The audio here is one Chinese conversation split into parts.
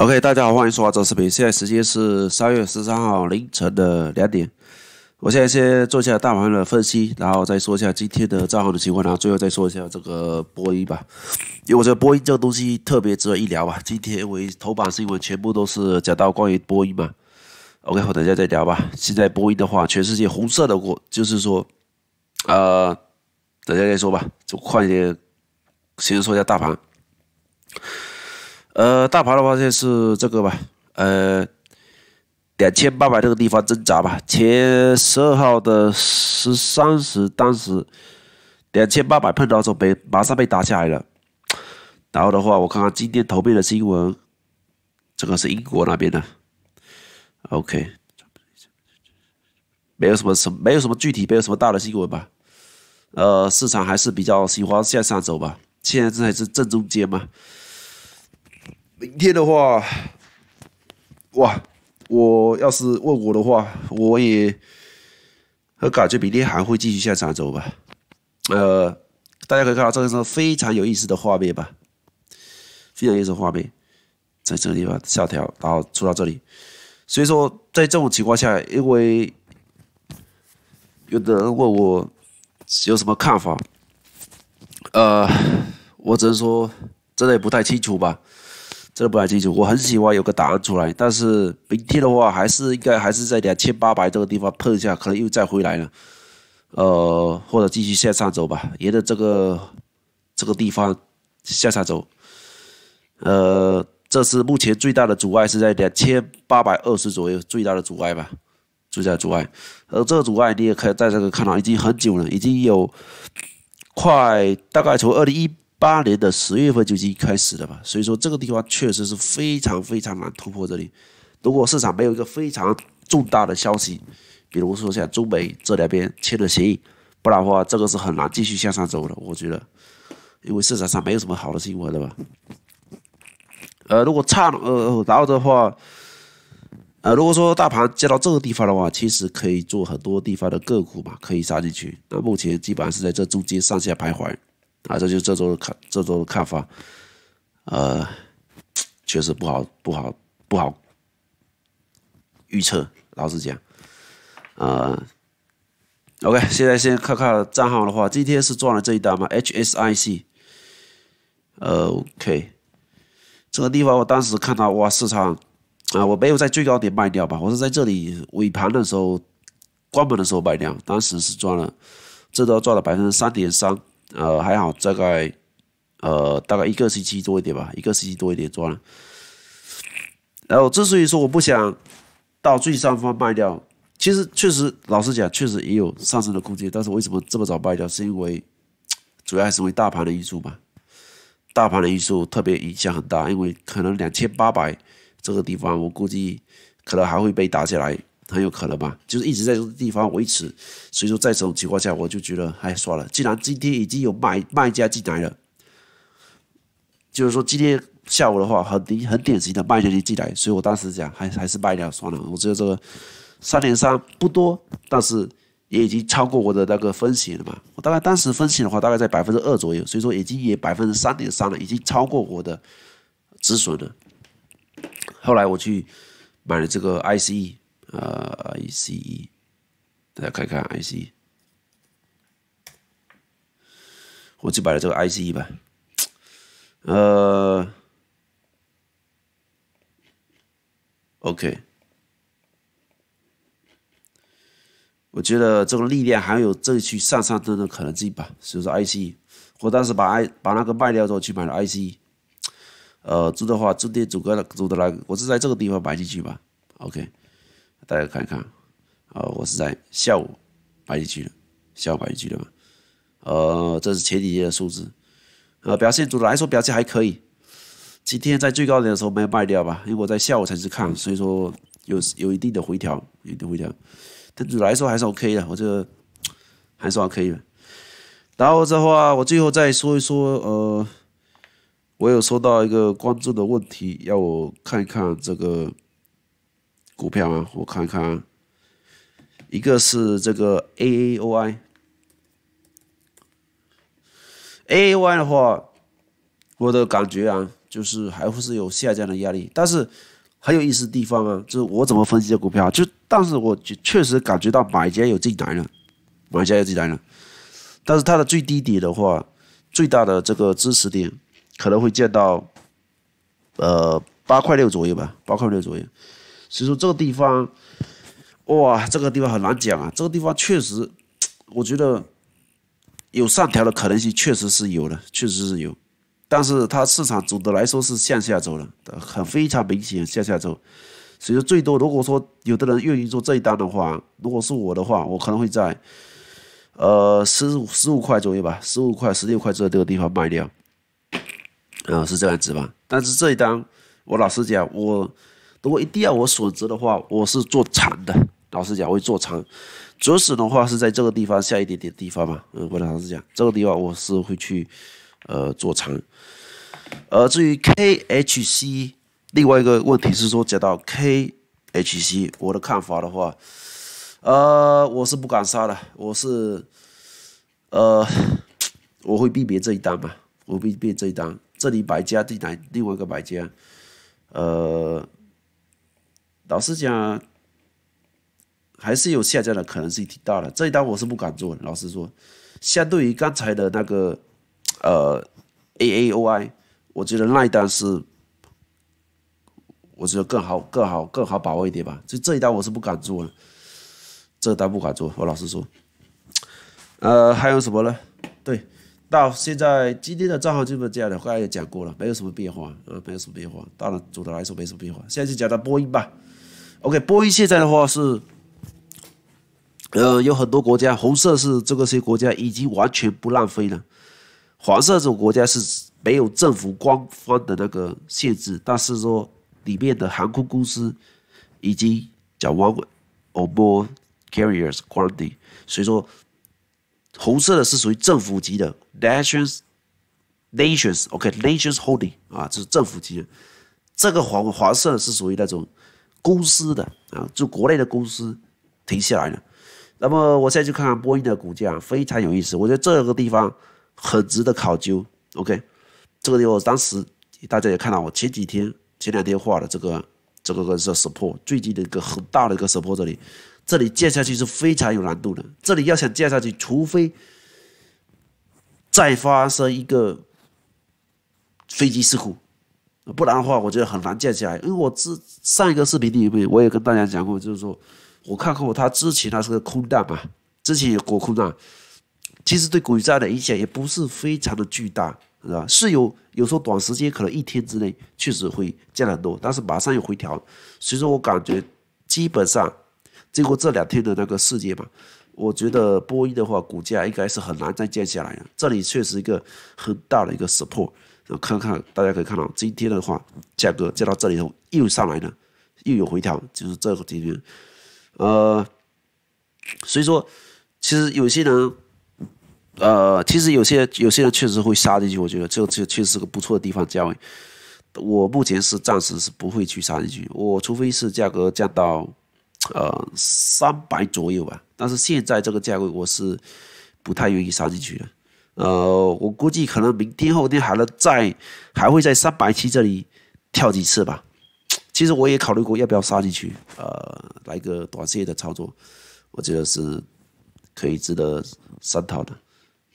OK，大家好，欢迎收看这视频。现在时间是三月十三号凌晨的两点。我现在先做一下大盘的分析，然后再说一下今天的账号的情况，然后最后再说一下这个波音吧。因为我觉得波音这个东西特别值得一聊吧。今天为头版新闻全部都是讲到关于波音嘛。OK，我等下再聊吧。现在波音的话，全世界红色的过，就是说，呃，等下再说吧，就快点先说一下大盘。呃，大盘的话现在是这个吧，呃，两千八百这个地方挣扎吧。前十二号的十三时，当时两千八百碰到之后被马上被打下来了。然后的话，我看看今天头面的新闻，这个是英国那边的。OK，没有什么什，没有什么具体，没有什么大的新闻吧。呃，市场还是比较喜欢向上走吧。现在这才是正中间嘛。明天的话，哇！我要是问我的话，我也，我感觉明天还会继续向上走吧。呃，大家可以看到这是非常有意思的画面吧，非常有意思画面，在这个地方下调，然后出到这里。所以说，在这种情况下，因为有的人问我有什么看法，呃，我只能说真的也不太清楚吧。这不太清楚，我很喜欢有个答案出来，但是明天的话还是应该还是在两千八百这个地方碰一下，可能又再回来了，呃，或者继续向上走吧，沿着这个这个地方向上走。呃，这是目前最大的阻碍是在两千八百二十左右最大的阻碍吧，最大的阻碍。而这个阻碍你也可以在这个看到，已经很久了，已经有快大概从二零一。八年的十月份就已经开始了吧，所以说这个地方确实是非常非常难突破这里。如果市场没有一个非常重大的消息，比如说像中美这两边签了协议，不然的话这个是很难继续向上走的。我觉得，因为市场上没有什么好的新闻的吧。呃，如果差呃然后的话，呃如果说大盘接到这个地方的话，其实可以做很多地方的个股嘛，可以杀进去。那目前基本上是在这中间上下徘徊。啊，这就这周看这周的看法，呃，确实不好不好不好预测，老实讲，呃，OK，现在先看看账号的话，今天是赚了这一单吗？HSIC，呃，OK，这个地方我当时看到哇，市场啊，我没有在最高点卖掉吧，我是在这里尾盘的时候，关门的时候卖掉，当时是赚了，这都赚了百分之三点三。呃，还好，大概呃，大概一个星期多一点吧，一个星期多一点赚。然后之所以说我不想到最上方卖掉，其实确实，老实讲，确实也有上升的空间。但是为什么这么早卖掉？是因为主要还是因为大盘的因素吧，大盘的因素特别影响很大，因为可能两千八百这个地方，我估计可能还会被打下来。很有可能吧，就是一直在这个地方维持，所以说在这种情况下，我就觉得，哎，算了，既然今天已经有卖卖家进来了，就是说今天下午的话，很很典型的卖家你进来，所以我当时讲，还还是卖掉算了。我觉得这个三点三不多，但是也已经超过我的那个风险了嘛。我大概当时风险的话，大概在百分之二左右，所以说已经也百分之三点三了，已经超过我的止损了。后来我去买了这个 IC。呃，I C E，大家看看 I C，我就买了这个 I C 吧。呃，OK，我觉得这个力量还有这去上上登的可能性吧，以是 I C。我当时把 I 把那个卖掉之后，去买了 I C。呃，做的话，做点主个主的那个，我是在这个地方买进去吧。OK。大家看一看，啊，我是在下午白进去的，下午白进去的嘛，呃，这是前几天的数字，呃，表现总的来说表现还可以，今天在最高点的时候没有卖掉吧，因为我在下午才去看，所以说有有一定的回调，一定回调，但总的来说还是 OK 的，我觉得还算可以。然后的话，我最后再说一说，呃，我有收到一个关注的问题，要我看一看这个。股票啊，我看看，一个是这个 A A O I，A A o i 的话，我的感觉啊，就是还是有下降的压力。但是很有意思地方啊，就是我怎么分析这股票，就但是我确实感觉到买家有进来了，买家有进来了。但是它的最低点的话，最大的这个支持点可能会见到，呃，八块六左右吧，八块六左右。所以说这个地方，哇，这个地方很难讲啊！这个地方确实，我觉得有上调的可能性，确实是有的，确实是有。但是它市场总的来说是向下走的，很非常明显向下走。所以说，最多如果说有的人愿意做这一单的话，如果是我的话，我可能会在呃十五十五块左右吧，十五块、十六块左右这个地方卖掉。啊，是这样子吧？但是这一单，我老实讲，我。如果一定要我选择的话，我是做长的。老实讲，会做长。主要是的话是在这个地方下一点点地方嘛。嗯，我老实讲，这个地方我是会去，呃，做长。呃，至于 KHC，另外一个问题是说讲到 KHC，我的看法的话，呃，我是不敢杀的，我是，呃，我会避免这一单嘛，我避免这一单。这里百家对哪另外一个百家，呃。老实讲，还是有下降的可能性挺大的。这一单我是不敢做。老实说，相对于刚才的那个，呃，A A O I，我觉得那一单是，我觉得更好、更好、更好把握一点吧。就这一单我是不敢做了，这单不敢做。我老实说，呃，还有什么呢？对，到现在今天的账号就本这样的，刚才也讲过了，没有什么变化呃，没有什么变化。当然总的来说没什么变化。现在就讲到波音吧。O.K. 波音现在的话是，呃，有很多国家，红色是这个些国家已经完全不浪费了。黄色这种国家是没有政府官方的那个限制，但是说里面的航空公司已经叫 “one or more carriers u o l d i n g 所以说红色的是属于政府级的 “nations nations”。O.K. nations holding 啊，这是政府级的。这个黄黄色是属于那种。公司的啊，就国内的公司停下来了。那么我现在去看看波音的股价，非常有意思。我觉得这个地方很值得考究。OK，这个地方当时大家也看到，我前几天、前两天画的这个这个 support，最近的一个很大的一个 support 这里这里建下去是非常有难度的。这里要想建下去，除非再发生一个飞机事故。不然的话，我觉得很难降下来。因为我之上一个视频里面，我也跟大家讲过，就是说，我看过他之前他是个空档嘛，之前有过空档，其实对股价的影响也不是非常的巨大，是吧？是有有时候短时间可能一天之内确实会降很多，但是马上又回调。所以说我感觉，基本上经过这两天的那个事件嘛，我觉得波音的话，股价应该是很难再降下来了。这里确实一个很大的一个 support。然看看，大家可以看到，今天的话，价格降到这里头又上来了，又有回调，就是这个级别。呃，所以说，其实有些人，呃，其实有些有些人确实会杀进去。我觉得这个这确实是个不错的地方价位。我目前是暂时是不会去杀进去，我除非是价格降到呃三百左右吧。但是现在这个价位，我是不太愿意杀进去的。呃，我估计可能明天后天还能再，还会在三百七这里跳几次吧。其实我也考虑过要不要杀进去，呃，来个短线的操作，我觉得是可以值得商讨的。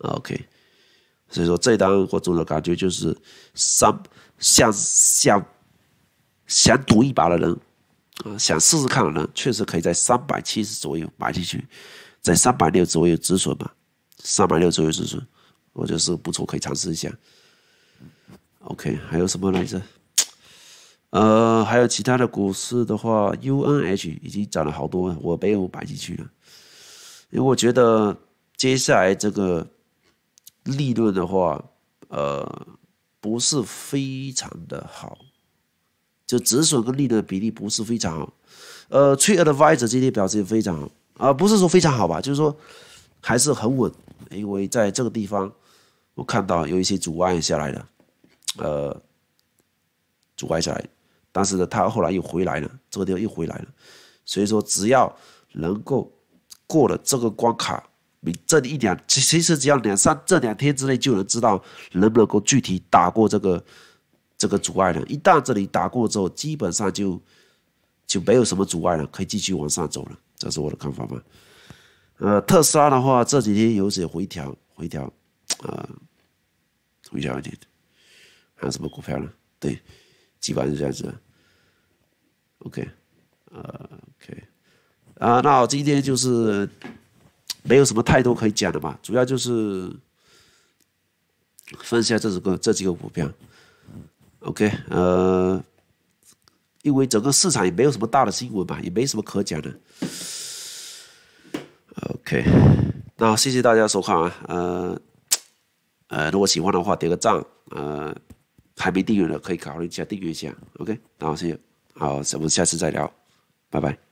OK，所以说这一单我总的感觉就是，想想想赌一把的人，啊，想试试看的人，确实可以在三百七十左右买进去，在三百六左右止损吧，三百六左右止损。我得是不错，可以尝试一下。OK，还有什么来着？呃，还有其他的股市的话，UNH 已经涨了好多，我被我摆进去了。因为我觉得接下来这个利润的话，呃，不是非常的好，就止损跟利润比例不是非常好。呃 t r e e Advisor 今天表现非常好，啊，不是说非常好吧，就是说还是很稳，因为在这个地方。我看到有一些阻碍下来了，呃，阻碍下来，但是呢，他后来又回来了，这个地方又回来了，所以说只要能够过了这个关卡，你这一两，其实只要两三这两天之内就能知道能不能够具体打过这个这个阻碍了。一旦这里打过之后，基本上就就没有什么阻碍了，可以继续往上走了。这是我的看法嘛？呃，特斯拉的话这几天有些回调，回调，啊。通一下钱，还有什么股票呢？对，基本上是这样子。OK，呃，OK，啊，那我今天就是没有什么太多可以讲的嘛，主要就是分析下这首歌这几个股票。OK，呃，因为整个市场也没有什么大的新闻吧，也没什么可讲的。OK，那谢谢大家收看啊，呃。呃，如果喜欢的话，点个赞。呃，还没订阅的可以考虑一下订阅一下。OK，那我谢谢，好，咱们下次再聊，拜拜。